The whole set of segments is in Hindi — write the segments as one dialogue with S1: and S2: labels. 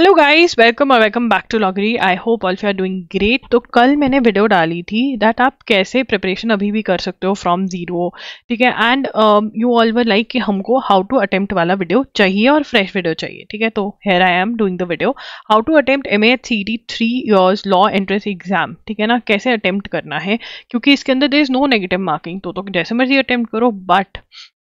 S1: हेलो गाइस वेलकम और वेलकम बैक टू लॉगरी I hope all are doing great तो कल मैंने वीडियो डाली थी दैट आप कैसे प्रिपरेशन अभी भी कर सकते हो फ्रॉम जीरो ठीक है and you all were like कि हमको हाउ टू अटेम्प्ट वाला वीडियो चाहिए और फ्रेश वीडियो चाहिए ठीक है तो here I am doing the video how to attempt M A C D three years law entrance exam ठीक है ना कैसे अटेम्प्ट करना है क्योंकि इसके अंदर there is no negative marking तो, तो जैसे मर्जी अटेम्प्ट करो बट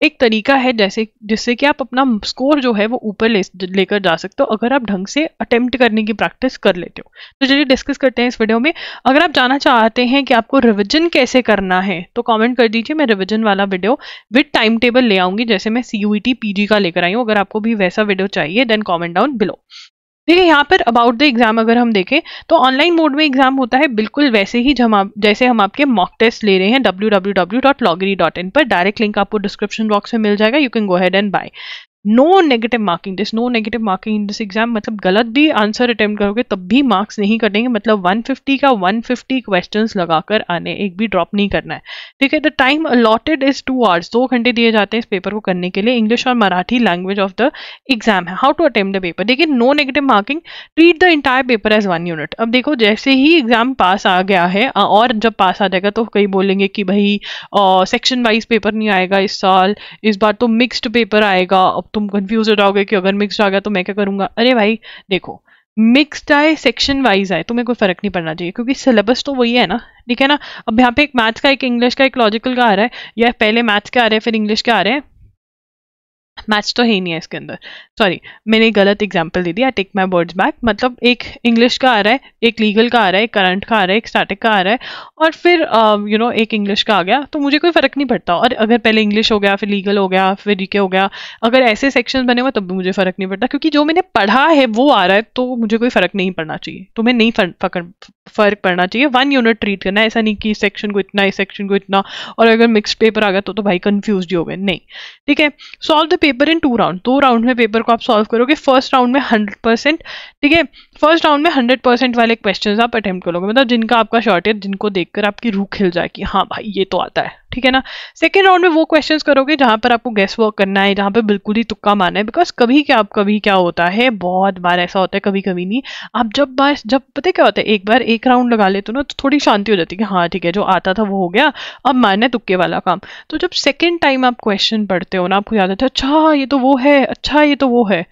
S1: एक तरीका है जैसे जिससे कि आप अपना स्कोर जो है वो ऊपर ले लेकर जा सकते हो अगर आप ढंग से अटेम्प्ट करने की प्रैक्टिस कर लेते हो तो चलिए डिस्कस करते हैं इस वीडियो में अगर आप जाना चाहते हैं कि आपको रिविजन कैसे करना है तो कमेंट कर दीजिए मैं रिविजन वाला वीडियो विद टाइम टेबल ले आऊंगी जैसे मैं सी यू e का लेकर आई हूँ अगर आपको भी वैसा वीडियो चाहिए देन कॉमेंट डाउन बिलो देखिए यहाँ पर अबाउट द एग्ज़ाम अगर हम देखें तो ऑनलाइन मोड में एग्ज़ाम होता है बिल्कुल वैसे ही जम जैसे हम आपके मॉक टेस्ट ले रहे हैं डब्ल्यू पर डायरेक्ट लिंक आपको डिस्क्रिप्शन बॉक्स में मिल जाएगा you can go head and by no negative marking this no negative marking in this exam मतलब गलत भी आंसर अटेम्प्ट करोगे तब भी मार्क्स नहीं कटेंगे मतलब 150 का 150 क्वेश्चंस लगाकर आने एक भी ड्रॉप नहीं करना है ठीक है the time allotted is two hours दो घंटे दिए जाते हैं इस पेपर को करने के लिए इंग्लिश और Marathi language of the exam है how to attempt the paper देखिए no negative marking treat the entire paper as one unit अब देखो जैसे ही एग्जाम पास आ गया है और जब पास आ जाएगा तो कई बोलेंगे कि भाई सेक्शन वाइज पेपर नहीं आएगा इस साल इस बार तो मिक्सड पेपर आएगा अब तुम कन्फ्यूज हो जाओगे कि अगर मिक्सड आ गया तो मैं क्या करूँगा अरे भाई देखो मिक्सड आए सेक्शन वाइज आए तो मेरे को फ़र्क नहीं पड़ना चाहिए क्योंकि सिलेबस तो वही है ना ठीक है ना अब यहाँ पे एक मैथ्स का एक इंग्लिश का एक लॉजिकल का आ रहा है या पहले मैथ्स के आ रहे हैं फिर इंग्लिश के आ रहे हैं मैच तो है ही नहीं है इसके अंदर सॉरी मैंने गलत एग्जाम्पल दे दिया टेक माई वर्ड्स बैक मतलब एक इंग्लिश का आ रहा है एक लीगल का आ रहा है एक करंट का आ रहा है एक स्टैटिक का आ रहा है और फिर you uh, no you know, एक इंग्लिश का आ गया तो मुझे कोई फ़र्क नहीं पड़ता और अगर पहले इंग्लिश हो गया फिर लीगल हो गया फिर रीके हो गया अगर ऐसे सेक्शन बने हुए तब भी मुझे फ़र्क नहीं पड़ता क्योंकि जो मैंने पढ़ा है वो आ रहा है तो मुझे कोई फ़र्क नहीं पड़ना चाहिए तो मैं नहीं फकर, फ़र्क पड़ना चाहिए वन यूनिट ट्रीट करना ऐसा नहीं कि सेक्शन को इतना इस सेक्शन को इतना और अगर मिक्स पेपर आ गया तो तो भाई कन्फ्यूज ही हो गए नहीं ठीक है solve the paper in two round दो राउंड में पेपर को आप सॉल्व करोगे फर्स्ट राउंड में हंड्रेड परसेंट ठीक है फर्स्ट राउंड में हंड्रेड परसेंट वाले क्वेश्चन आप अटैम्प्ट करोगे मतलब जिनका आपका शॉर्ट है जिनको देखकर आपकी रूह खिल जाए कि हाँ भाई ये तो आता है ठीक है ना सेकेंड राउंड में वो क्वेश्चन करोगे जहाँ पर आपको गेस्ट वर्क करना है जहाँ पर बिल्कुल ही तुक्का मारना है बिकॉज कभी क्या आप कभी क्या होता है बहुत बार ऐसा होता है कभी कभी नहीं आप जब बार जब पता क्या होता है एक बार एक राउंड लगा लेते हो ना तो थोड़ी शांति हो जाती है कि हाँ ठीक है जो आता था वो हो गया अब मैंने तुक्के वाला काम तो जब सेकेंड टाइम आप क्वेश्चन पढ़ते हो ना आपको याद आता है अच्छा ये तो वो है अच्छा ये तो वो है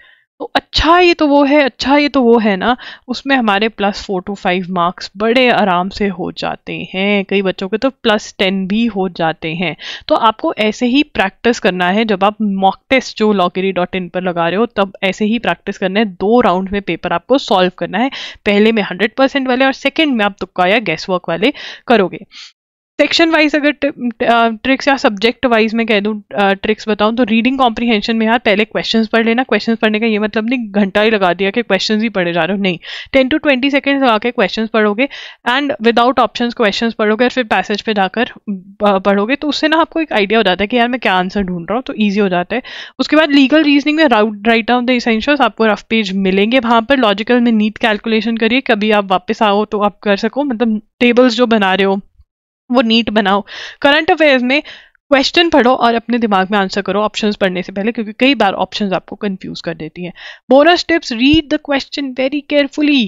S1: तो अच्छा ये तो वो है अच्छा ये तो वो है ना उसमें हमारे plus four to five marks बड़े आराम से हो जाते हैं कई बच्चों के तो प्लस टेन भी हो जाते हैं तो आपको ऐसे ही प्रैक्टिस करना है जब आप मॉक टेस्ट जो लॉकेरी डॉट इन पर लगा रहे हो तब ऐसे ही प्रैक्टिस करना है दो राउंड में पेपर आपको सॉल्व करना है पहले में हंड्रेड परसेंट वाले और सेकेंड में आप तुक्का या गैस वर्क वाले करोगे सेक्शन वाइज अगर ट्रिक्स या सब्जेक्ट वाइज मैं कह दूँ ट्रिक्स बताऊँ तो रीडिंग कॉम्प्रीहेंशन में यार पहले क्वेश्चंस पढ़ लेना क्वेश्चंस पढ़ने का ये मतलब नहीं घंटा ही लगा दिया कि क्वेश्चंस ही पढ़े जा रहे हो नहीं टेन टू ट्वेंटी सेकेंड्स लगा के क्वेश्चन पढ़ोगे एंड विदाउट ऑप्शन क्वेश्चन पढ़ोगे और फिर पैसेज पर जाकर पढ़ोगे तो उससे ना आपको एक आइडिया हो जाता है कि यार मैं क्या आंसर ढूंढ रहा हूँ तो ईजी हो जाता है उसके बाद लीगल रीजनिंग में राउट राइट डाउन द इसेंशियल्स आपको रफ पेज मिलेंगे वहाँ पर लॉजिकल में नीट कैलकुलेशन करिए कभी आप वापस आओ तो आप कर सको मतलब टेबल्स जो बना रहे हो वो नीट बनाओ करंट अफेयर्स में क्वेश्चन पढ़ो और अपने दिमाग में आंसर करो ऑप्शंस पढ़ने से पहले क्योंकि कई बार ऑप्शंस आपको कंफ्यूज कर देती हैं bonus tips read the question very carefully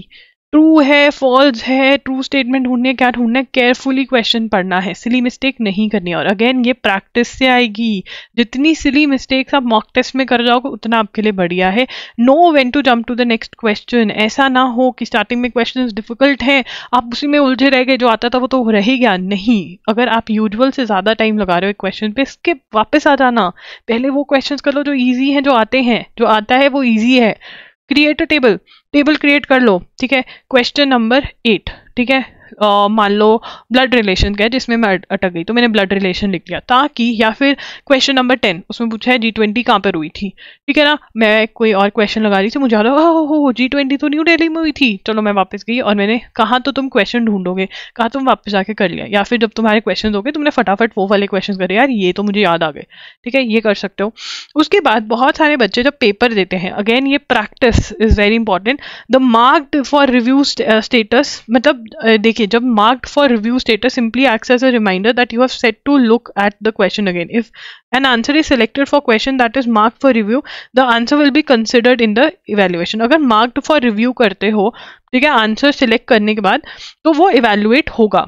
S1: true है फॉल्स है ट्रू स्टेटमेंट ढूंढने क्या ढूंढना केयरफुली क्वेश्चन पढ़ना है सिली मिस्टेक नहीं करनी और अगेन ये प्रैक्टिस से आएगी जितनी सिली मिस्टेक्स आप मॉक टेस्ट में कर जाओगे उतना आपके लिए बढ़िया है know when to jump to the next question ऐसा ना हो कि स्टार्टिंग में क्वेश्चन डिफिकल्ट हैं आप उसी में उलझे रह गए जो आता था वो तो रह ही गया नहीं अगर आप यूजल से ज़्यादा टाइम लगा रहे हो एक क्वेश्चन पे स्किप वापस आ जाना पहले वो क्वेश्चन कर लो जो ईजी हैं जो आते हैं जो आता है वो ईजी है create a table table create कर लो ठीक है क्वेश्चन नंबर एट ठीक है मान लो ब्लड रिलेशन का है जिसमें मैं अटक गई तो मैंने ब्लड रिलेशन लिख लिया ताकि या फिर क्वेश्चन नंबर टेन उसमें पूछा है जी ट्वेंटी कहाँ पर हुई थी ठीक है ना मैं कोई और क्वेश्चन लगा रही थी मुझे आ रहा हो जी ट्वेंटी तो न्यू डेली में हुई थी चलो मैं वापस गई और मैंने कहा तो तुम क्वेश्चन ढूंढोगे कहा तुम वापस जाकर कर लिया या फिर जब तुम्हारे क्वेश्चन हो गए तुमने फटाफट वो वाले क्वेश्चन करे यार ये तो मुझे याद आ गए ठीक है ये कर सकते हो उसके बाद बहुत सारे बच्चे जब पेपर देते हैं अगेन ये practice is very important the marked for review status मतलब uh, देखिए जब marked for review status simply acts as a reminder that you have set to look at the question again if an answer is selected for question that is marked for review the answer will be considered in the evaluation अगर मार्क्ड फॉर रिव्यू करते हो ठीक है आंसर सेलेक्ट करने के बाद तो वो इवेल्युएट होगा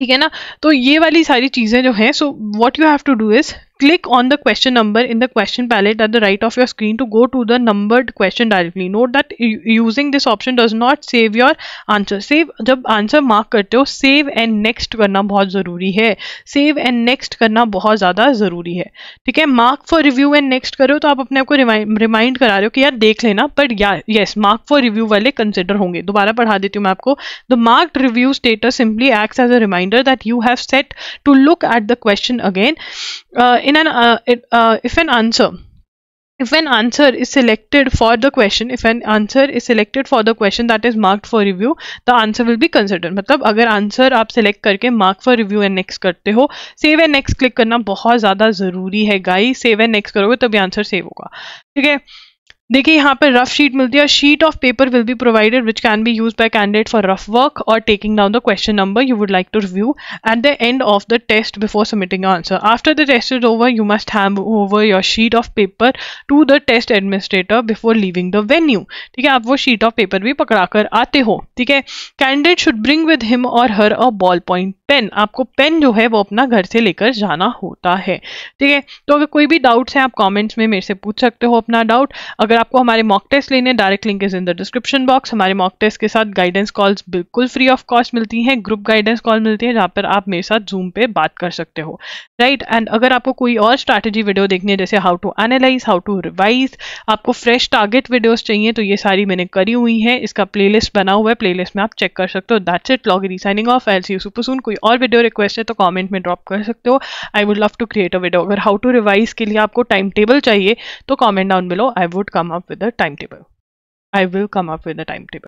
S1: ठीक है ना तो ये वाली सारी चीज़ें जो हैं so what you have to do is click on the question number in the question palette at the right of your screen to go to the numbered question directly note that using this option does not save your answer save जब आंसर मार्क करते हो सेव एंड नेक्स्ट करना बहुत ज़रूरी है सेव एंड नेक्स्ट करना बहुत ज़्यादा ज़रूरी है ठीक है mark for review and next करो तो आप अपने आप को रिमाइंड करा रहे हो कि यार देख लेना बट या येस मार्क फॉर रिव्यू वाले कंसिडर होंगे दोबारा पढ़ा देती हूँ मैं आपको the marked review status simply acts as a reminder that you have set to look at the question again in in an uh, it, uh, if an answer if an answer is selected for the question if an answer is selected for the question that is marked for review the answer will be considered matlab agar answer aap select karke mark for review and next karte ho save and next click karna bahut zyada zaruri hai guys save and next karoge tabhi answer save होगा ठीक hai देखिए यहाँ पर रफ शीट मिलती है sheet of paper will be provided which can be use by candidate for rough work और taking down the question number you would like to review at the end of the test before submitting answer after the test is over you must have over your sheet of paper to the test administrator before leaving the venue ठीक है आप वो शीट ऑफ पेपर भी पकड़ा कर आते हो ठीक है candidate should bring with him और her a ball point pen आपको पेन जो है वो अपना घर से लेकर जाना होता है ठीक है तो अगर कोई भी डाउट्स हैं आप कमेंट्स में मेरे से पूछ सकते हो अपना डाउट अगर आपको हमारे मॉक टेस्ट लेने direct link is in the description box हमारे मॉक टेस्ट के साथ गाइडेंस कॉल्स बिल्कुल फ्री ऑफ कॉस्ट मिलती हैं ग्रुप गाइडेंस कॉल मिलती है जहाँ पर आप मेरे साथ जूम पे बात कर सकते हो राइट right? एंड अगर आपको कोई और स्ट्रैटेजी वीडियो देखनी है जैसे how to analyse how to revise आपको फ्रेश टारगेट वीडियोज चाहिए तो ये सारी मैंने करी हुई है इसका प्ले बना हुआ है प्ले में आप चेक कर सकते हो दैट्स इट लॉग री साइनिंग ऑफ एल सी सुपरसून कोई और वीडियो रिक्वेस्ट है तो कॉमेंट में ड्रॉप कर सकते हो I would love to create a video अगर हाउ टू रिवाइज के लिए आपको टाइम टेबल चाहिए तो comment down below I would come come up with a timetable. I will come up with a timetable.